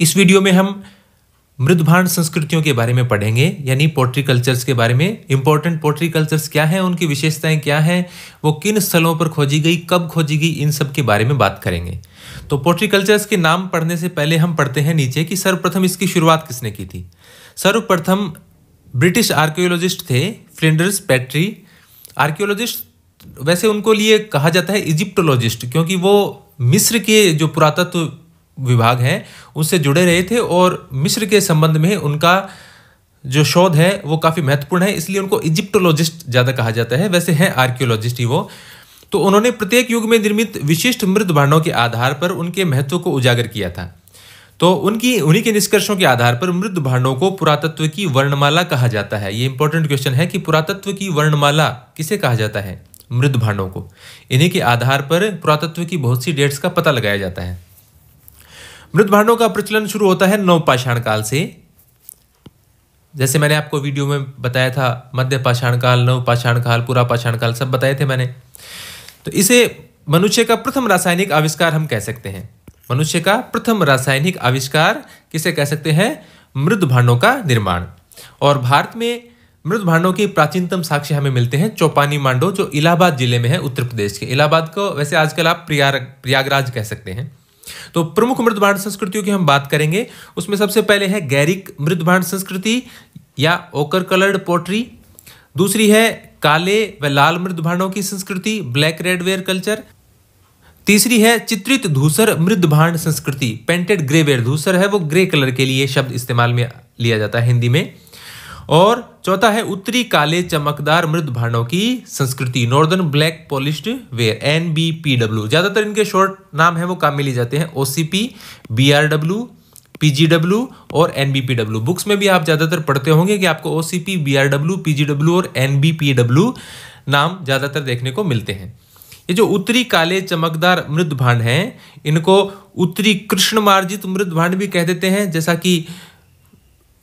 इस वीडियो में हम मृदभांड संस्कृतियों के बारे में पढ़ेंगे यानी पोट्री कल्चर्स के बारे में इंपॉर्टेंट पोट्री कल्चर्स क्या हैं उनकी विशेषताएं क्या हैं वो किन स्थलों पर खोजी गई कब खोजी गई इन सब के बारे में बात करेंगे तो पोट्री कल्चर्स के नाम पढ़ने से पहले हम पढ़ते हैं नीचे कि सर्वप्रथम इसकी शुरुआत किसने की थी सर्वप्रथम ब्रिटिश आर्क्योलॉजिस्ट थे फ्लिंडर्स पैट्री आर्क्योलॉजिस्ट वैसे उनको लिए कहा जाता है इजिप्टोलॉजिस्ट क्योंकि वो मिस्र के जो पुरातत्व विभाग हैं उनसे जुड़े रहे थे और मिस्र के संबंध में उनका जो शोध है वो काफ़ी महत्वपूर्ण है इसलिए उनको इजिप्टोलॉजिस्ट ज़्यादा कहा जाता है वैसे हैं आर्कियोलॉजिस्ट ही वो तो उन्होंने प्रत्येक युग में निर्मित विशिष्ट मृद भांडों के आधार पर उनके महत्व को उजागर किया था तो उनकी उन्हीं के निष्कर्षों के आधार पर मृद भांडों को पुरातत्व की वर्णमाला कहा जाता है ये इंपॉर्टेंट क्वेश्चन है कि पुरातत्व की वर्णमाला किसे कहा जाता है मृद भांडों को इन्हीं के आधार पर पुरातत्व की बहुत सी डेट्स का पता लगाया जाता है मृत भांडों का प्रचलन शुरू होता है नवपाषाण काल से जैसे मैंने आपको वीडियो में बताया था मध्य पाषाण काल नव पाषाण काल पूरा पाषाण काल सब बताए थे मैंने तो इसे मनुष्य का प्रथम रासायनिक आविष्कार हम कह सकते हैं मनुष्य का प्रथम रासायनिक आविष्कार किसे कह सकते हैं मृद भांडों का निर्माण और भारत में मृद भांडों के प्राचीनतम साक्ष्य हमें मिलते हैं चौपानी मांडो जो इलाहाबाद जिले में है उत्तर प्रदेश के इलाहाबाद को वैसे आजकल आप प्रयाग प्रयागराज कह सकते हैं तो प्रमुख मृदभांड संस्कृतियों की हम बात करेंगे उसमें सबसे पहले है गैरिक मृदभांड संस्कृति या ओकर कलर्ड पोट्री दूसरी है काले व लाल मृदभांडों की संस्कृति ब्लैक रेडवेयर कल्चर तीसरी है चित्रित धूसर मृदभांड संस्कृति पेंटेड ग्रे वेयर धूसर है वो ग्रे कलर के लिए शब्द इस्तेमाल में लिया जाता है हिंदी में और चौथा है उत्तरी काले चमकदार मृद भांडों की संस्कृति northern black polished ware N B P W ज़्यादातर इनके शॉर्ट नाम है वो काम में लिए जाते हैं O C P B R W PGW और N B P W books में भी आप ज़्यादातर पढ़ते होंगे कि आपको ओसीपी बीआरडब्ल्यू पीजीडब्ल्यू और एन बी पी डब्ल्यू नाम ज़्यादातर देखने को मिलते हैं ये जो उत्तरी काले चमकदार मृद भांड हैं इनको उत्तरी कृष्ण मार्जित मृद भांड भी कह देते हैं जैसा कि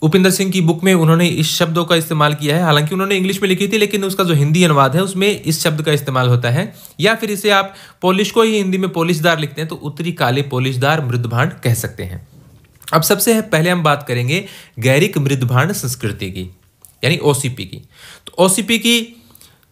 उपिंदर सिंह की बुक में उन्होंने इस शब्दों का इस्तेमाल किया है हालांकि उन्होंने इंग्लिश में लिखी थी लेकिन उसका जो हिंदी अनुवाद है उसमें इस शब्द का इस्तेमाल होता है या फिर इसे आप पोलिश को ही हिंदी में पोलिशदार लिखते हैं तो उत्तरी काले पोलिशदार मृदभांड कह सकते हैं अब सबसे है, पहले हम बात करेंगे गैरिक मृदभांड संस्कृति की यानी ओसीपी की तो ओसीपी की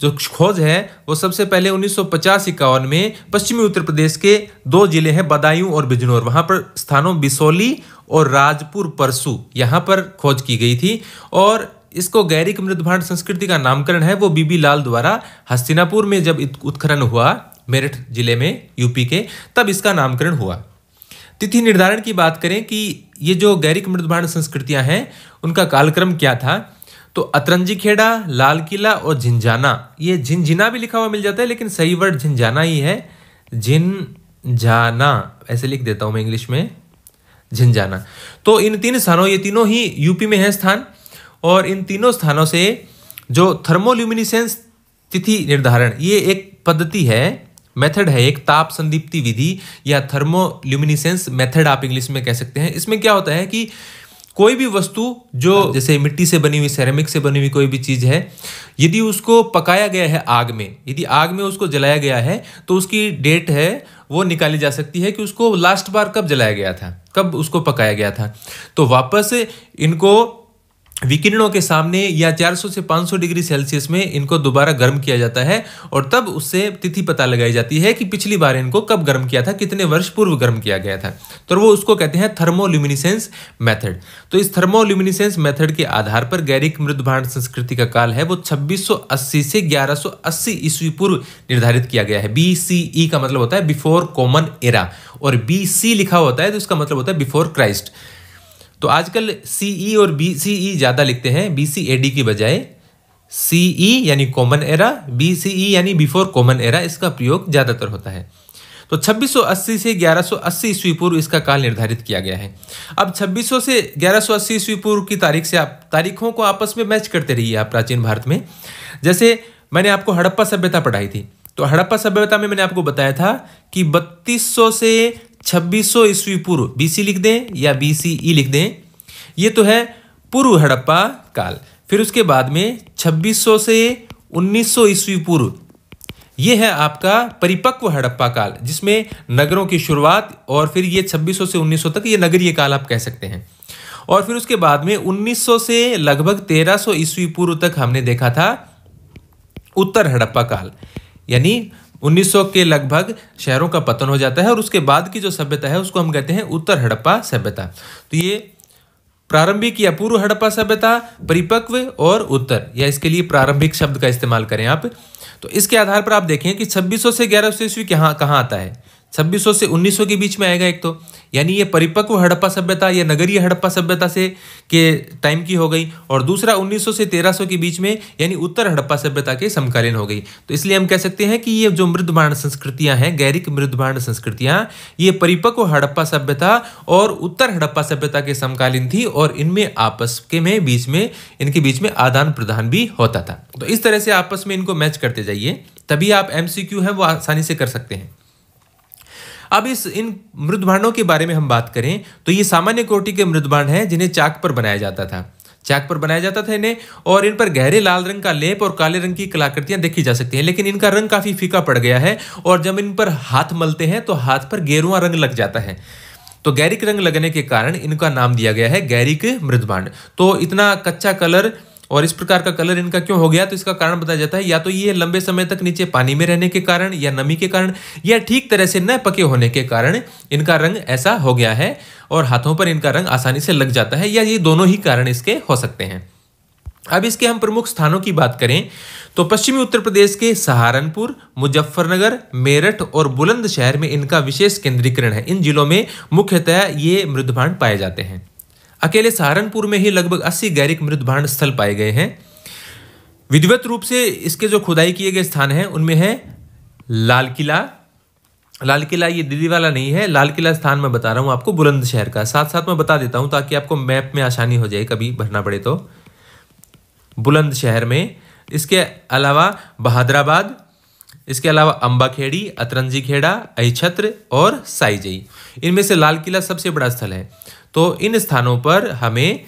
जो खोज है वो सबसे पहले उन्नीस सौ इक्यावन में पश्चिमी उत्तर प्रदेश के दो जिले हैं बदायूं और बिजनौर वहाँ पर स्थानों बिसौली और राजपुर परसू यहाँ पर खोज की गई थी और इसको गैरिक मृद भांड संस्कृति का नामकरण है वो बीबी लाल द्वारा हस्तिनापुर में जब उत्खनन हुआ मेरठ जिले में यूपी के तब इसका नामकरण हुआ तिथि निर्धारण की बात करें कि ये जो गैरिक मृदभांड संस्कृतियाँ हैं उनका कालक्रम क्या था तो अतरंजी खेड़ा लाल किला और झिंझाना ये झिंझिना भी लिखा हुआ मिल जाता है लेकिन सही वर्ड झिंझाना ही है झिनझाना ऐसे लिख देता हूं मैं इंग्लिश में झिंझाना तो इन तीन स्थानों ये तीनों ही यूपी में है स्थान और इन तीनों स्थानों से जो थर्मोल्यूमिनिसेंस तिथि निर्धारण ये एक पद्धति है मेथड है एक ताप संदीप्ति विधि या थर्मोल्यूमिनिसेंस मेथड आप इंग्लिश में कह सकते हैं इसमें क्या होता है कि कोई भी वस्तु जो जैसे मिट्टी से बनी हुई सेरेमिक से बनी हुई कोई भी चीज़ है यदि उसको पकाया गया है आग में यदि आग में उसको जलाया गया है तो उसकी डेट है वो निकाली जा सकती है कि उसको लास्ट बार कब जलाया गया था कब उसको पकाया गया था तो वापस इनको विकिरणों के सामने या 400 से 500 डिग्री सेल्सियस में इनको दोबारा गर्म किया जाता है और तब उससे तिथि पता लगाई जाती है कि पिछली बार इनको कब गर्म किया था कितने वर्ष पूर्व गर्म किया गया था तो वो उसको कहते हैं थर्मोल्यूमिनिसेंस मेथड तो इस थर्मोल्यूमिनिसेंस मेथड के आधार पर गैरिक मृदभांड संस्कृति का काल है वो छब्बीस से ग्यारह ईस्वी पूर्व निर्धारित किया गया है बी e का मतलब होता है बिफोर कॉमन एरा और बी सी लिखा होता है तो इसका मतलब होता है बिफोर क्राइस्ट तो आजकल सी ई e और बी सी ई e ज़्यादा लिखते हैं बी सी ए डी की बजाय सी ई e यानी common era B C E यानी बिफोर कॉमन एरा इसका प्रयोग ज़्यादातर होता है तो 2680 से 1180 ईस्वी पूर्व इसका काल निर्धारित किया गया है अब 2600 से 1180 ईस्वी पूर्व की तारीख से आप तारीखों को आपस में मैच करते रहिए आप प्राचीन भारत में जैसे मैंने आपको हड़प्पा सभ्यता पढ़ाई थी तो हड़प्पा सभ्यता में मैंने आपको बताया था कि 3200 से छब्बीस ईस्वी पूर्व बीसी लिख दें या बीसीई e लिख दें ये तो है पूर्व हड़प्पा काल फिर उसके बाद में 2600 से 1900 ईस्वी पूर्व ये है आपका परिपक्व हड़प्पा काल जिसमें नगरों की शुरुआत और फिर ये 2600 से 1900 तक ये नगरीय काल आप कह सकते हैं और फिर उसके बाद में 1900 से लगभग 1300 ईस्वी पूर्व तक हमने देखा था उत्तर हड़प्पा काल यानी 1900 के लगभग शहरों का पतन हो जाता है और उसके बाद की जो सभ्यता है उसको हम कहते हैं उत्तर हड़प्पा सभ्यता तो ये प्रारंभिक या पूर्व हड़प्पा सभ्यता परिपक्व और उत्तर या इसके लिए प्रारंभिक शब्द का इस्तेमाल करें आप तो इसके आधार पर आप देखें कि 2600 से ग्यारह सौ ईस्वी कहाँ कहाँ आता है छब्बीस से 1900 के बीच में आएगा एक तो यानी ये परिपक्व हड़प्पा सभ्यता या नगरीय हड़प्पा सभ्यता से के टाइम की हो गई और दूसरा 1900 से 1300 के बीच में यानी उत्तर हड़प्पा सभ्यता के समकालीन हो गई तो इसलिए हम कह सकते हैं कि ये जो मृदभांड संस्कृतियां हैं गैरिक मृदभांड संस्कृतियां ये परिपक्व हड़प्पा सभ्यता और उत्तर हड़प्पा सभ्यता के समकालीन थी और इनमें आपस के में बीच में इनके बीच में आदान प्रदान भी होता था तो इस तरह से आपस में इनको मैच करते जाइए तभी आप एम है वो आसानी से कर सकते हैं अब इस इन मृदभांडों के बारे में हम बात करें तो ये सामान्य कोटि के मृदभांड हैं जिन्हें चाक पर बनाया जाता था चाक पर बनाया जाता था इन्हें और इन पर गहरे लाल रंग का लेप और काले रंग की कलाकृतियां देखी जा सकती हैं लेकिन इनका रंग काफ़ी फीका पड़ गया है और जब इन पर हाथ मलते हैं तो हाथ पर गेरुआ रंग लग जाता है तो गैरिक रंग लगने के कारण इनका नाम दिया गया है गैरिक मृदभांड तो इतना कच्चा कलर और इस प्रकार का कलर इनका क्यों हो गया तो इसका कारण बताया जाता है या तो ये लंबे समय तक नीचे पानी में रहने के कारण या नमी के कारण या ठीक तरह से न पके होने के कारण इनका रंग ऐसा हो गया है और हाथों पर इनका रंग आसानी से लग जाता है या ये दोनों ही कारण इसके हो सकते हैं अब इसके हम प्रमुख स्थानों की बात करें तो पश्चिमी उत्तर प्रदेश के सहारनपुर मुजफ्फरनगर मेरठ और बुलंदशहर में इनका विशेष केंद्रीकरण है इन जिलों में मुख्यतः ये मृदभांड पाए जाते हैं अकेले सहारनपुर में ही लगभग अस्सी गैरिक मृत भांड स्थल पाए गए हैं विधिवत रूप से इसके जो खुदाई किए गए स्थान हैं उनमें है लाल किला लाल किला ये दिल्ली वाला नहीं है लाल किला स्थान मैं बता रहा हूँ आपको बुलंदशहर का साथ साथ मैं बता देता हूँ ताकि आपको मैप में आसानी हो जाए कभी भरना पड़े तो बुलंदशहर में इसके अलावा बहादराबाद इसके अलावा अम्बाखेड़ी अतरंजी खेड़ा अहिछत्र और साईजई इनमें से लाल किला सबसे बड़ा स्थल है तो इन स्थानों पर हमें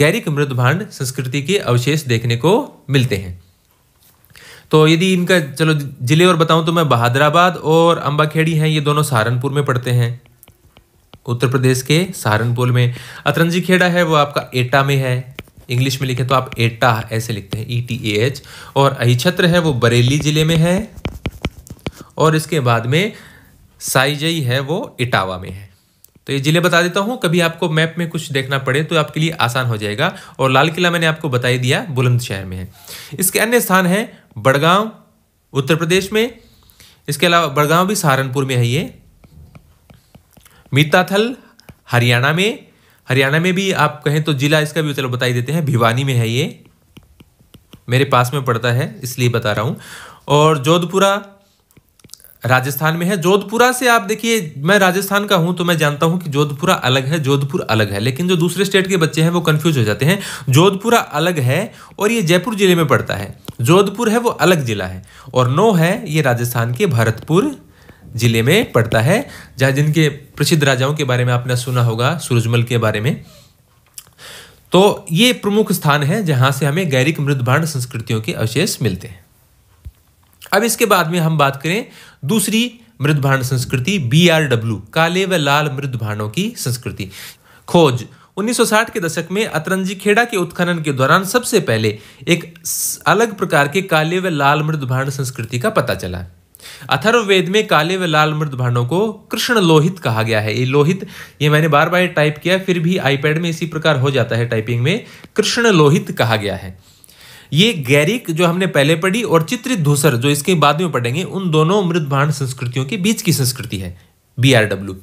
गैरिक मृद भांड संस्कृति के अवशेष देखने को मिलते हैं तो यदि इनका चलो जिले और बताऊं तो मैं बहादराबाद और अंबाखेड़ी हैं ये दोनों सहारनपुर में पड़ते हैं उत्तर प्रदेश के सहारनपुर में अतरंजी खेड़ा है वो आपका एटा में है इंग्लिश में लिखे तो आप एटा ऐसे लिखते हैं ई टी ए एच और अहिछत्र है वो बरेली जिले में है और इसके बाद में साइजई है वो इटावा में है तो ये ज़िले बता देता हूँ कभी आपको मैप में कुछ देखना पड़े तो आपके लिए आसान हो जाएगा और लाल किला मैंने आपको बता ही दिया बुलंदशहर में है इसके अन्य स्थान हैं बड़गांव उत्तर प्रदेश में इसके अलावा बड़गांव भी सहारनपुर में है ये मीताथल हरियाणा में हरियाणा में भी आप कहें तो ज़िला इसका भी चलो बताई देते हैं भिवानी में है ये मेरे पास में पड़ता है इसलिए बता रहा हूँ और जोधपुरा राजस्थान में है जोधपुरा से आप देखिए मैं राजस्थान का हूं तो मैं जानता हूं कि जोधपुरा अलग है जोधपुर अलग है लेकिन जो दूसरे स्टेट के बच्चे हैं वो कंफ्यूज हो जाते हैं जोधपुरा अलग है और ये जयपुर जिले में पड़ता है जोधपुर है वो अलग जिला है और नौ है ये राजस्थान के भरतपुर जिले में पड़ता है जहाँ जिनके प्रसिद्ध राजाओं के बारे में आपने सुना होगा सूरजमल के बारे में तो ये प्रमुख स्थान है जहाँ से हमें गैरिक मृदभांड संस्कृतियों के अवशेष मिलते हैं अब इसके बाद में हम बात करें दूसरी मृदभांड संस्कृति बी आर डब्ल्यू काले व लाल मृदभांडों की संस्कृति खोज 1960 के दशक में अतरंजी खेड़ा के उत्खनन के दौरान सबसे पहले एक अलग प्रकार के काले व लाल मृदभांड संस्कृति का पता चला अथर्ववेद में काले व लाल मृद भांडों को कृष्ण लोहित कहा गया है ये लोहित ये मैंने बार बार टाइप किया फिर भी आईपैड में इसी प्रकार हो जाता है टाइपिंग में कृष्ण लोहित कहा गया है ये गैरिक जो हमने पहले पढ़ी और चित्रित धूसर जो इसके बाद में पढ़ेंगे उन दोनों मृत भाण संस्कृतियों के बीच की संस्कृति है बी आर डब्ल्यू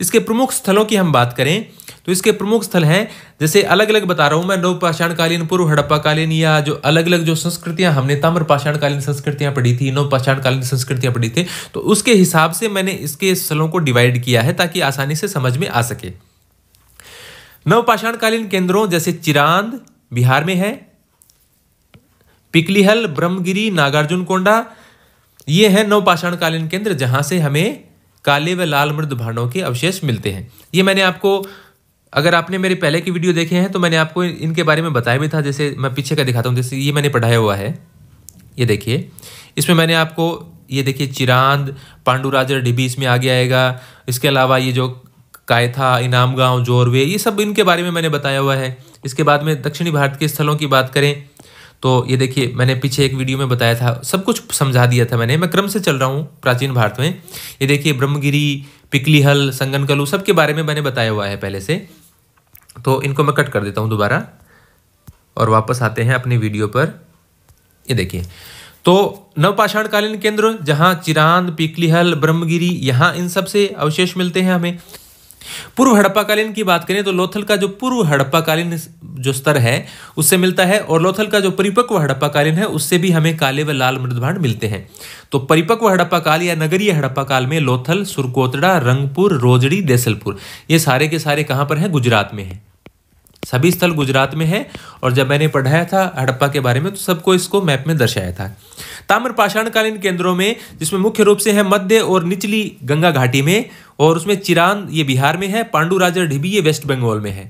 इसके प्रमुख स्थलों की हम बात करें तो इसके प्रमुख स्थल हैं जैसे अलग अलग बता रहा हूँ मैं नवपाषाणकालीन पूर्व हड़प्पाकालीन या जो अलग अलग जो संस्कृतियाँ हमने ताम्रपाषाणकालीन संस्कृतियाँ पढ़ी थी नवपाषाणकालीन संस्कृतियाँ पढ़ी थी तो उसके हिसाब से मैंने इसके स्थलों को डिवाइड किया है ताकि आसानी से समझ में आ सके नवपाषाणकालीन केंद्रों जैसे चिरांद बिहार में है पिकलीहल ब्रह्मगिरी नागार्जुन कोंडा ये है नवपाषाण कालीन केंद्र जहाँ से हमें काले व लाल मृद भांडों के अवशेष मिलते हैं ये मैंने आपको अगर आपने मेरे पहले की वीडियो देखे हैं तो मैंने आपको इनके बारे में बताया भी था जैसे मैं पीछे का दिखाता हूँ जैसे ये मैंने पढ़ाया हुआ है ये देखिए इसमें मैंने आपको ये देखिए चिरांद पांडुराजर डिबी इसमें आगे आएगा इसके अलावा ये जो कायथा इनाम गाँव जोरवे ये सब इनके बारे में मैंने बताया हुआ है इसके बाद में दक्षिणी भारत के स्थलों की बात करें तो ये देखिए मैंने पीछे एक वीडियो में बताया था सब कुछ समझा दिया था मैंने मैं क्रम से चल रहा हूँ प्राचीन भारत में ये देखिए ब्रह्मगिरी पिकलीहल संगनकलू सब के बारे में मैंने बताया हुआ है पहले से तो इनको मैं कट कर देता हूँ दोबारा और वापस आते हैं अपनी वीडियो पर ये देखिए तो नवपाषाणकालीन केंद्र जहाँ चिरांद पिकलीहल ब्रह्मगिरी यहाँ इन सब से अवशेष मिलते हैं हमें पूर्व हड़प्पाकालीन की बात करें तो लोथल का जो पूर्व हड़प्पाकालीन जो स्तर है उससे मिलता है और लोथल का जो परिपक्व हड़प्पाकालीन है उससे भी हमें काले व लाल मृदभांड मिलते हैं तो परिपक्व हड़प्पा काल या नगरीय हड़प्पा काल में लोथल सुरकोतड़ा रंगपुर रोजड़ी देसलपुर ये सारे के सारे कहाँ पर हैं गुजरात में हैं सभी स्थल गुजरात में है और जब मैंने पढ़ाया था हड़प्पा के बारे में तो सबको इसको मैप में दर्शाया था ताम्रपाषाणकालीन केंद्रों में जिसमें मुख्य रूप से है मध्य और निचली गंगा घाटी में और उसमें चिरांद ये बिहार में है पांडु राजा ढिबी ये वेस्ट बंगाल में है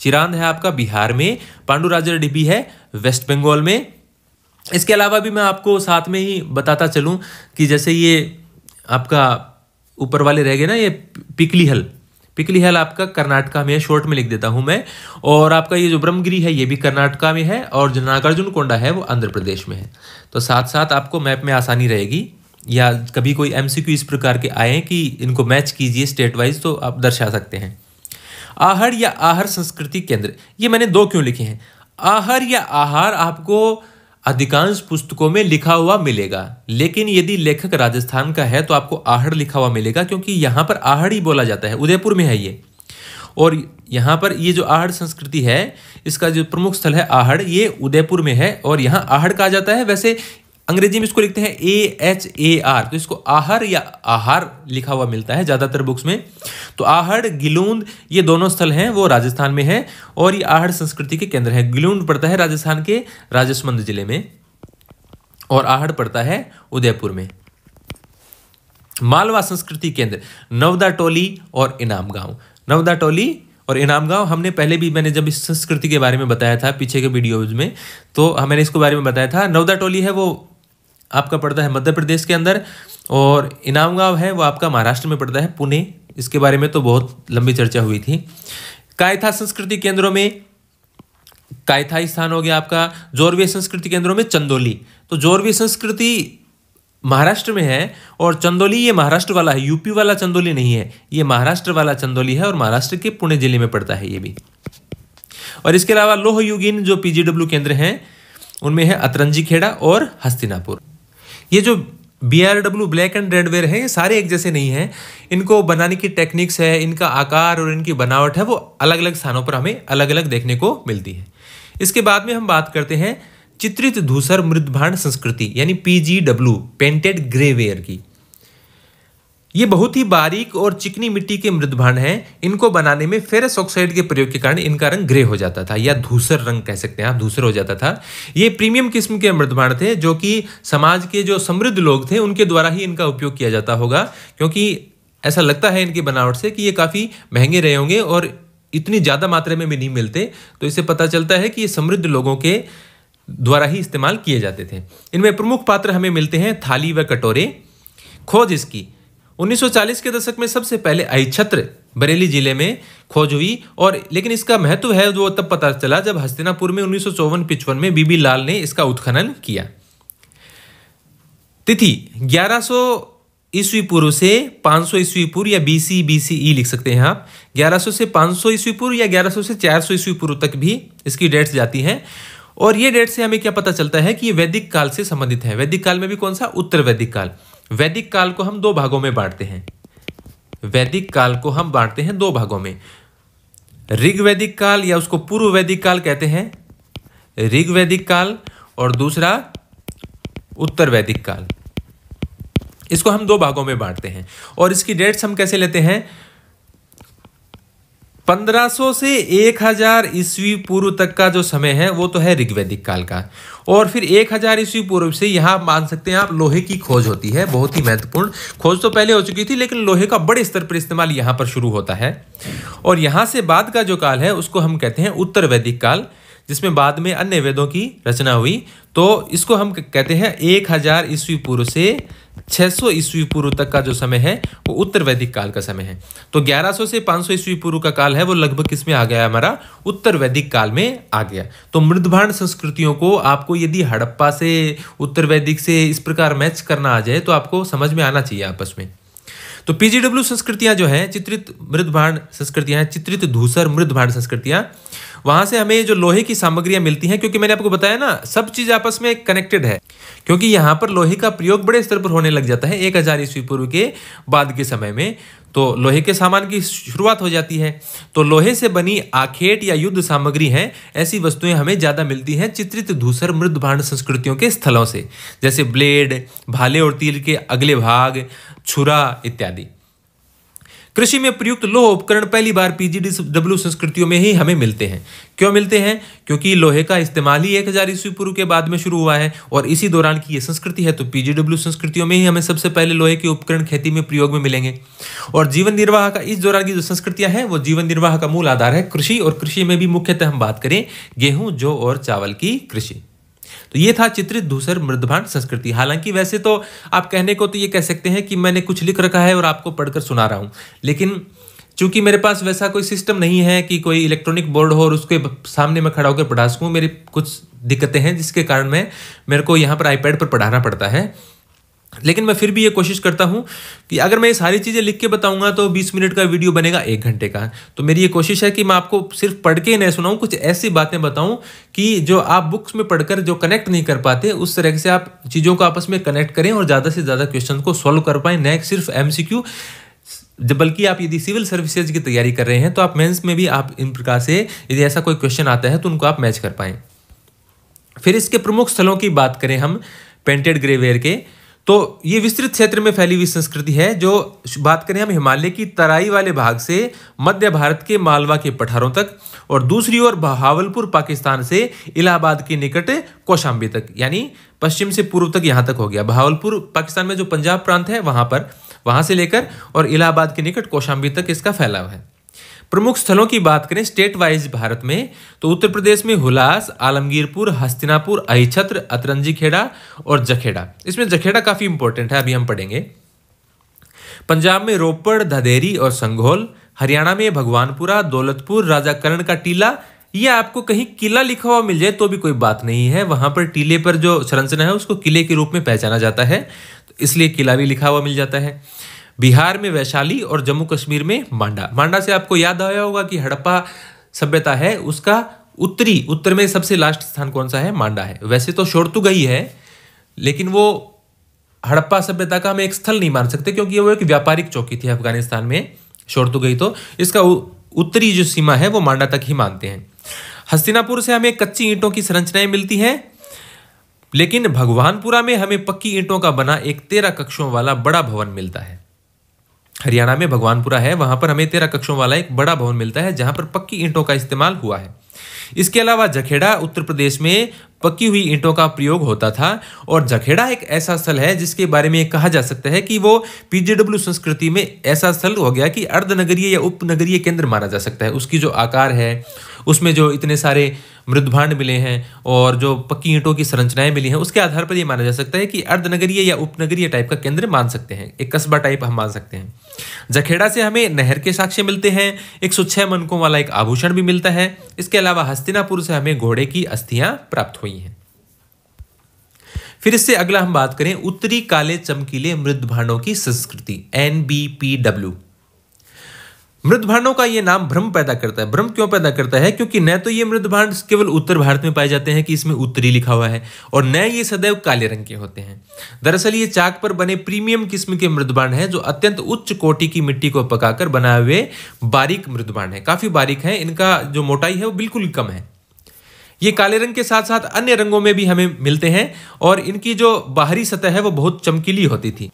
चिरांद है आपका बिहार में पांडु राजा ढिबी है वेस्ट बंगाल में इसके अलावा भी मैं आपको साथ में ही बताता चलूँ कि जैसे ये आपका ऊपर वाले रह गए ना ये पिकलीहल पिकली हेल आपका कर्नाटका में है शॉर्ट में लिख देता हूं मैं और आपका ये जो ब्रह्मगिरी है ये भी कर्नाटका में है और जो नागार्जुन कोंडा है वो आंध्र प्रदेश में है तो साथ साथ आपको मैप में आसानी रहेगी या कभी कोई एम इस प्रकार के आए कि इनको मैच कीजिए स्टेट वाइज तो आप दर्शा सकते हैं आहर या आहर संस्कृति केंद्र ये मैंने दो क्यों लिखे हैं आहर या आहार आपको अधिकांश पुस्तकों में लिखा हुआ मिलेगा लेकिन यदि लेखक राजस्थान का है तो आपको आहड़ लिखा हुआ मिलेगा क्योंकि यहाँ पर आहड़ ही बोला जाता है उदयपुर में है ये और यहाँ पर ये जो आहड़ संस्कृति है इसका जो प्रमुख स्थल है आहड़ ये उदयपुर में है और यहाँ आहड़ कहा जाता है वैसे अंग्रेजी में इसको लिखते हैं ए एच ए आर तो इसको आहर या आहार लिखा हुआ मिलता है ज़्यादातर बुक्स में तो आहड़ गिलूंद ये दोनों स्थल हैं वो राजस्थान में है और ये आहड़ संस्कृति के केंद्र है गिलूंद पड़ता है राजस्थान के राजस्मंद जिले में और आहड़ पड़ता है उदयपुर में मालवा संस्कृति केंद्र नवदा टोली और इनाम गांव नवदा टोली और इनाम गांव हमने पहले भी मैंने जब इस संस्कृति के बारे में बताया था पीछे के वीडियोज में तो हमने इसके बारे में बताया था नवदा टोली है वो आपका पड़ता है मध्य प्रदेश के अंदर और इनाम गांव है वो आपका महाराष्ट्र में पड़ता है पुणे इसके बारे में तो बहुत लंबी चर्चा हुई थी कायथा संस्कृति केंद्रों में कायथा स्थान हो गया आपका जोरवी संस्कृति केंद्रों में चंदोली तो जोरवी संस्कृति महाराष्ट्र में है और चंदोली ये महाराष्ट्र वाला है यूपी वाला चंदोली नहीं है ये महाराष्ट्र वाला चंदोली है और महाराष्ट्र के पुणे जिले में पड़ता है ये भी और इसके अलावा युगिन जो पीजीडब्ल्यू केंद्र हैं उनमें है अतरंजी खेड़ा और हस्तिनापुर ये जो B R W black and red ware है ये सारे एक जैसे नहीं हैं इनको बनाने की टेक्निक्स है इनका आकार और इनकी बनावट है वो अलग अलग स्थानों पर हमें अलग अलग देखने को मिलती है इसके बाद में हम बात करते हैं चित्रित धूसर मृदभांड संस्कृति यानी P G W painted grey ware की ये बहुत ही बारीक और चिकनी मिट्टी के मृदभांड हैं इनको बनाने में फेरस ऑक्साइड के प्रयोग के कारण इनका रंग ग्रे हो जाता था या धूसर रंग कह सकते हैं आप धूसर हो जाता था ये प्रीमियम किस्म के मृदभांड थे जो कि समाज के जो समृद्ध लोग थे उनके द्वारा ही इनका उपयोग किया जाता होगा क्योंकि ऐसा लगता है इनकी बनावट से कि ये काफ़ी महंगे रहे होंगे और इतनी ज़्यादा मात्रा में भी नहीं मिलते तो इससे पता चलता है कि ये समृद्ध लोगों के द्वारा ही इस्तेमाल किए जाते थे इनमें प्रमुख पात्र हमें मिलते हैं थाली व कटोरे खोज इसकी 1940 के दशक में सबसे पहले आई छत्र बरेली जिले में खोज हुई और लेकिन इसका महत्व है वो तब पता चला जब हस्तिनापुर में उन्नीस सौ में बीबी लाल ने इसका उत्खनन किया तिथि 1100 ईस्वी पूर्व से 500 ईस्वी पूर्व या बीसी ई e लिख सकते हैं आप 1100 से 500 ईस्वी पूर्व या 1100 से 400 ईस्वी पूर्व तक भी इसकी डेट्स जाती हैं और ये डेट से हमें क्या पता चलता है कि ये वैदिक काल से संबंधित है वैदिक काल में भी कौन सा उत्तर वैदिक काल वैदिक काल को हम दो भागों में बांटते हैं वैदिक काल को हम बांटते हैं दो भागों में वैदिक काल या उसको पूर्व वैदिक काल कहते हैं वैदिक काल और दूसरा उत्तर वैदिक काल इसको हम दो भागों में बांटते हैं और इसकी डेट्स हम कैसे लेते हैं 1500 से 1000 ईस्वी पूर्व तक का जो समय है वो तो है ऋग्वैदिक काल का और फिर एक हजार ईस्वी पूर्व से यहाँ मान सकते हैं आप लोहे की खोज होती है बहुत ही महत्वपूर्ण खोज तो पहले हो चुकी थी लेकिन लोहे का बड़े स्तर पर इस्तेमाल यहाँ पर शुरू होता है और यहाँ से बाद का जो काल है उसको हम कहते हैं उत्तर वैदिक काल जिसमें बाद में अन्य वेदों की रचना हुई तो इसको हम कहते हैं एक हजार ईस्वी पूर्व से 600 ईस्वी पूर्व तक का जो समय है वो उत्तर वैदिक काल का समय है तो 1100 से 500 ईस्वी पूर्व का काल है वो लगभग किसमें आ गया हमारा उत्तर वैदिक काल में आ गया तो मृदभाण संस्कृतियों को आपको यदि हड़प्पा से उत्तर वैदिक से इस प्रकार मैच करना आ जाए तो आपको समझ में आना चाहिए आपस में तो पीजीडब्ल्यू संस्कृतियां जो हैं चित्रित मृदभाण संस्कृतियां हैं चित्रित धूसर मृदभाण संस्कृतियां वहां से हमें जो लोहे की सामग्रियां मिलती हैं क्योंकि मैंने आपको बताया ना सब चीज आपस में कनेक्टेड है क्योंकि यहाँ पर लोहे का प्रयोग बड़े स्तर पर होने लग जाता है एक हजार ईस्वी पूर्व के बाद के समय में तो लोहे के सामान की शुरुआत हो जाती है तो लोहे से बनी आखेट या युद्ध सामग्री हैं ऐसी वस्तुएं हमें ज़्यादा मिलती हैं चित्रित धूसर मृद भांड संस्कृतियों के स्थलों से जैसे ब्लेड भाले और तीर के अगले भाग छुरा इत्यादि कृषि में प्रयुक्त लोह उपकरण पहली बार पीजीडब्ल्यू संस्कृतियों में ही हमें मिलते हैं क्यों मिलते हैं क्योंकि लोहे का इस्तेमाल ही एक हजार ईस्वी पूर्व के बाद में शुरू हुआ है और इसी दौरान की यह संस्कृति है तो पीजीडब्ल्यू संस्कृतियों में ही हमें सबसे पहले लोहे के उपकरण खेती में प्रयोग में मिलेंगे और जीवन निर्वाह का इस दौरान की जो संस्कृतियां हैं वो जीवन निर्वाह का मूल आधार है कृषि और कृषि में भी मुख्यतः हम बात करें गेहूं जौ और चावल की कृषि तो ये था चित्रित धूसर मृदभांड संस्कृति हालांकि वैसे तो आप कहने को तो ये कह सकते हैं कि मैंने कुछ लिख रखा है और आपको पढ़कर सुना रहा हूँ लेकिन चूंकि मेरे पास वैसा कोई सिस्टम नहीं है कि कोई इलेक्ट्रॉनिक बोर्ड हो और उसके सामने मैं खड़ा होकर पढ़ा सकूँ मेरी कुछ दिक्कतें हैं जिसके कारण मैं मेरे को यहाँ पर आईपैड पर पढ़ाना पड़ता है लेकिन मैं फिर भी ये कोशिश करता हूँ कि अगर मैं ये सारी चीज़ें लिख के बताऊंगा तो 20 मिनट का वीडियो बनेगा एक घंटे का तो मेरी ये कोशिश है कि मैं आपको सिर्फ पढ़ के ही नहीं सुनाऊँ कुछ ऐसी बातें बताऊँ कि जो आप बुक्स में पढ़कर जो कनेक्ट नहीं कर पाते उस तरह से आप चीज़ों को आपस में कनेक्ट करें और ज़्यादा से ज़्यादा क्वेश्चन को सॉल्व कर पाएँ न सिर्फ एम जब बल्कि आप यदि सिविल सर्विसेज की तैयारी कर रहे हैं तो आप मेन्स में भी आप इन प्रकार से यदि ऐसा कोई क्वेश्चन आता है तो उनको आप मैच कर पाएँ फिर इसके प्रमुख स्थलों की बात करें हम पेंटेड ग्रेवेयर के तो ये विस्तृत क्षेत्र में फैली हुई संस्कृति है जो बात करें हम हिमालय की तराई वाले भाग से मध्य भारत के मालवा के पठारों तक और दूसरी ओर बहावलपुर पाकिस्तान से इलाहाबाद के निकट कौशाम्बी तक यानी पश्चिम से पूर्व तक यहाँ तक हो गया बहावलपुर पाकिस्तान में जो पंजाब प्रांत है वहाँ पर वहाँ से लेकर और इलाहाबाद के निकट कौशाम्बी तक इसका फैलाव है प्रमुख स्थलों की बात करें स्टेट वाइज भारत में तो उत्तर प्रदेश में हुलास आलमगीरपुर हस्तिनापुर अहिछत्र अतरंजी खेड़ा और जखेड़ा इसमें जखेड़ा काफ़ी इंपॉर्टेंट है अभी हम पढ़ेंगे पंजाब में रोपड़ धदेरी और संघोल हरियाणा में भगवानपुरा दौलतपुर राजा करण का टीला यह आपको कहीं किला लिखा हुआ मिल जाए तो भी कोई बात नहीं है वहां पर टीले पर जो संरचना है उसको किले के रूप में पहचाना जाता है तो इसलिए किला भी लिखा हुआ मिल जाता है बिहार में वैशाली और जम्मू कश्मीर में मांडा मांडा से आपको याद आया होगा कि हड़प्पा सभ्यता है उसका उत्तरी उत्तर में सबसे लास्ट स्थान कौन सा है मांडा है वैसे तो शोरतुगई है लेकिन वो हड़प्पा सभ्यता का हम एक स्थल नहीं मान सकते क्योंकि वो एक व्यापारिक चौकी थी अफगानिस्तान में शोरतुगई तो इसका उत्तरी जो सीमा है वो मांडा तक ही मानते हैं हस्तिनापुर से हमें कच्ची ईंटों की संरचनाएं मिलती हैं लेकिन भगवानपुरा में हमें पक्की ईंटों का बना एक तेरह कक्षों वाला बड़ा भवन मिलता है हरियाणा में भगवानपुरा है वहां पर हमें तेरह कक्षों वाला एक बड़ा भवन मिलता है जहाँ पर पक्की ईंटों का इस्तेमाल हुआ है इसके अलावा जखेड़ा उत्तर प्रदेश में पक्की हुई ईंटों का प्रयोग होता था और जखेड़ा एक ऐसा स्थल है जिसके बारे में कहा जा सकता है कि वो पीजेडब्ल्यू संस्कृति में ऐसा स्थल हो गया कि अर्धनगरीय या उपनगरीय केंद्र माना जा सकता है उसकी जो आकार है उसमें जो इतने सारे मृदभांड मिले हैं और जो पक्की ईंटों की संरचनाएं मिली हैं उसके आधार पर यह माना जा सकता है कि अर्धनगरीय या उपनगरीय टाइप का केंद्र मान सकते हैं एक कस्बा टाइप हम मान सकते हैं जखेड़ा से हमें नहर के साक्ष्य मिलते हैं एक सुच्छह मनकों वाला एक आभूषण भी मिलता है इसके अलावा हस्तिनापुर से हमें घोड़े की अस्थियां प्राप्त हुई हैं फिर इससे अगला हम बात करें उत्तरी काले चमकीले मृद भांडों की संस्कृति एन बी पी डब्ल्यू मृदभांडों का ये नाम भ्रम पैदा करता है भ्रम क्यों पैदा करता है क्योंकि न तो ये मृदभांड केवल उत्तर भारत में पाए जाते हैं कि इसमें उत्तरी लिखा हुआ है और न ये सदैव काले रंग के होते हैं दरअसल ये चाक पर बने प्रीमियम किस्म के मृदभांड हैं जो अत्यंत उच्च कोटि की मिट्टी को पकाकर बनाए हुए बारीक मृदभांड है काफी बारीक है इनका जो मोटाई है वो बिल्कुल कम है ये काले रंग के साथ साथ अन्य रंगों में भी हमें मिलते हैं और इनकी जो बाहरी सतह है वो बहुत चमकीली होती थी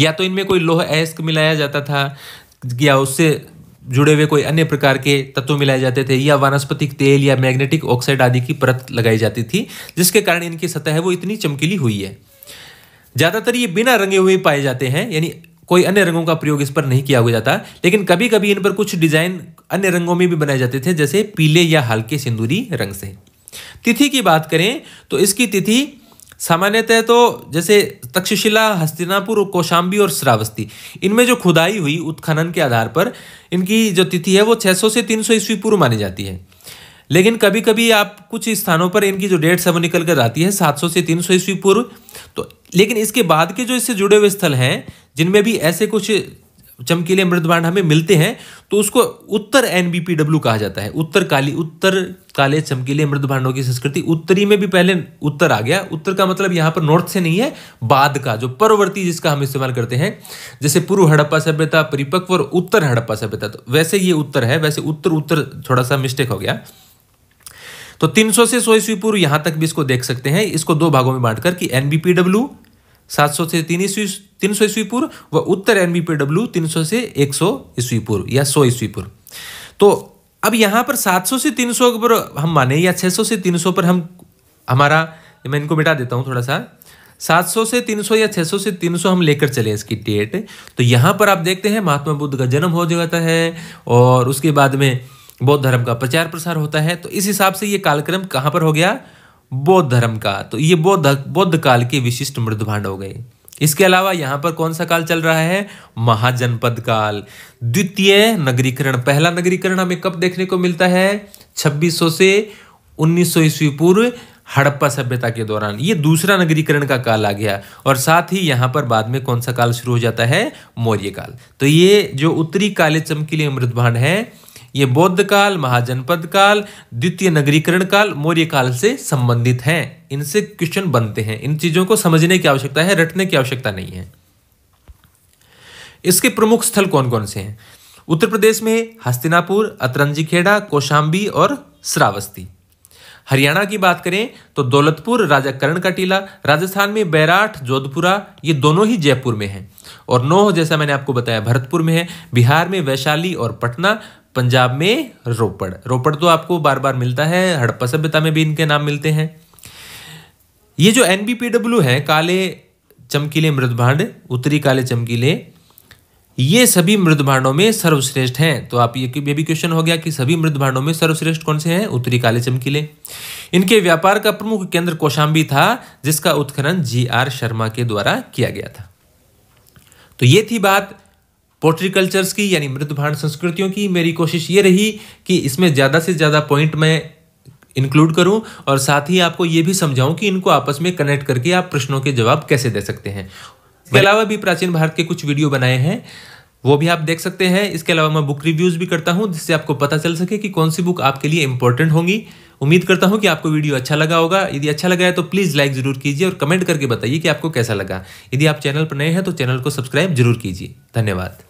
या तो इनमें कोई लोह अयस्क मिलाया जाता था या उससे जुड़े हुए कोई अन्य प्रकार के तत्व मिलाए जाते थे या वनस्पतिक तेल या मैग्नेटिक ऑक्साइड आदि की परत लगाई जाती थी जिसके कारण इनकी सतह वो इतनी चमकीली हुई है ज़्यादातर ये बिना रंगे हुए पाए जाते हैं यानी कोई अन्य रंगों का प्रयोग इस पर नहीं किया हुआ जाता लेकिन कभी कभी इन पर कुछ डिज़ाइन अन्य रंगों में भी बनाए जाते थे जैसे पीले या हल्के सिंदूरी रंग से तिथि की बात करें तो इसकी तिथि सामान्यतः तो जैसे तक्षशिला हस्तिनापुर कौशाम्बी और श्रावस्ती इनमें जो खुदाई हुई उत्खनन के आधार पर इनकी जो तिथि है वो 600 से 300 सौ ईस्वी पूर्व मानी जाती है लेकिन कभी कभी आप कुछ स्थानों पर इनकी जो डेट्स है वो निकल कर आती है 700 से 300 ईस्वी पूर्व तो लेकिन इसके बाद के जो इससे जुड़े हुए स्थल हैं जिनमें भी ऐसे कुछ चमकीले अमृत हमें मिलते हैं तो उसको उत्तर एन कहा जाता है उत्तर काली उत्तर काले चमकीले मृदभांडों की संस्कृति उत्तरी में भी पहले उत्तर आ गया उत्तर का मतलब यहाँ पर नॉर्थ से नहीं है बाद का जो परवर्ती जिसका हम इस्तेमाल करते हैं जैसे पूर्व हड़प्पा सभ्यता परिपक्व और उत्तर हड़प्पा सभ्यता तो वैसे ये उत्तर है वैसे उत्तर उत्तर थोड़ा सा मिस्टेक हो गया तो 300 से सौ ईस्वी पूर्व यहां तक भी इसको देख सकते हैं इसको दो भागों में बांटकर कि एनबीपीडब्ल्यू सात सौ से तीन ईस्वी तीन सौ ईस्वी पूर्व व उत्तर एन बी पी डब्ल्यू तीन सौ से एक सौ ईस्वी पूर्व या सौ ईस्वी पूर्व तो अब यहाँ पर सात सौ से तीन सौ पर हम माने या छः सौ से तीन सौ पर हम हमारा मैं इनको मिटा देता हूँ थोड़ा सा सात सौ से तीन सौ या छः सौ से तीन सौ हम लेकर चले इसकी डेट तो यहाँ पर आप देखते हैं महात्मा बुद्ध का जन्म हो जाता है और उसके बाद में बौद्ध धर्म का प्रचार प्रसार होता है तो इस हिसाब से ये कालक्रम कहाँ पर हो गया बौद्ध धर्म का तो ये बौद्ध बौद्ध काल के विशिष्ट मृदभांड हो गए इसके अलावा यहाँ पर कौन सा काल चल रहा है महाजनपद काल द्वितीय नगरीकरण पहला नगरीकरण हमें कब देखने को मिलता है 2600 से 1900 ईस्वी पूर्व हड़प्पा सभ्यता के दौरान ये दूसरा नगरीकरण का काल आ गया और साथ ही यहाँ पर बाद में कौन सा काल शुरू हो जाता है मौर्य काल तो ये जो उत्तरी काले चमकीले मृदभांड भांड है ये बौद्ध काल महाजनपद काल द्वितीय नगरीकरण काल मौर्य काल से संबंधित हैं इनसे क्वेश्चन बनते हैं इन चीज़ों को समझने की आवश्यकता है रटने की आवश्यकता नहीं है इसके प्रमुख स्थल कौन कौन से हैं उत्तर प्रदेश में हस्तिनापुर अतरंजी खेड़ा कौशाम्बी और श्रावस्ती हरियाणा की बात करें तो दौलतपुर राजा करण का टीला राजस्थान में बैराठ जोधपुरा ये दोनों ही जयपुर में हैं और नोह जैसा मैंने आपको बताया भरतपुर में है बिहार में वैशाली और पटना पंजाब में रोपड़ रोपड़ तो आपको बार बार मिलता है हड़प्पा सभ्यता में भी इनके नाम मिलते हैं ये जो एन बी है काले चमकीले मृदभांड उत्तरी काले चमकीले ये सभी मृदभांडों में सर्वश्रेष्ठ हैं तो आप ये ये भी क्वेश्चन हो गया कि सभी मृदभांडों में सर्वश्रेष्ठ कौन से हैं उत्तरी काले चमकीले इनके व्यापार का प्रमुख केंद्र कौशाम्बी था जिसका उत्खनन जी आर शर्मा के द्वारा किया गया था तो ये थी बात पोट्री कल्चर्स की यानी मृत भाण संस्कृतियों की मेरी कोशिश ये रही कि इसमें ज़्यादा से ज़्यादा पॉइंट मैं इंक्लूड करूं और साथ ही आपको ये भी समझाऊं कि इनको आपस में कनेक्ट करके आप प्रश्नों के जवाब कैसे दे सकते हैं इसके अलावा भी प्राचीन भारत के कुछ वीडियो बनाए हैं वो भी आप देख सकते हैं इसके अलावा मैं बुक रिव्यूज़ भी करता हूँ जिससे आपको पता चल सके कि कौन सी बुक आपके लिए इंपॉर्टेंट होंगी उम्मीद करता हूँ कि आपको वीडियो अच्छा लगा होगा यदि अच्छा लगा है तो प्लीज़ लाइक ज़रूर कीजिए और कमेंट करके बताइए कि आपको कैसा लगा यदि आप चैनल पर नए हैं तो चैनल को सब्सक्राइब जरूर कीजिए धन्यवाद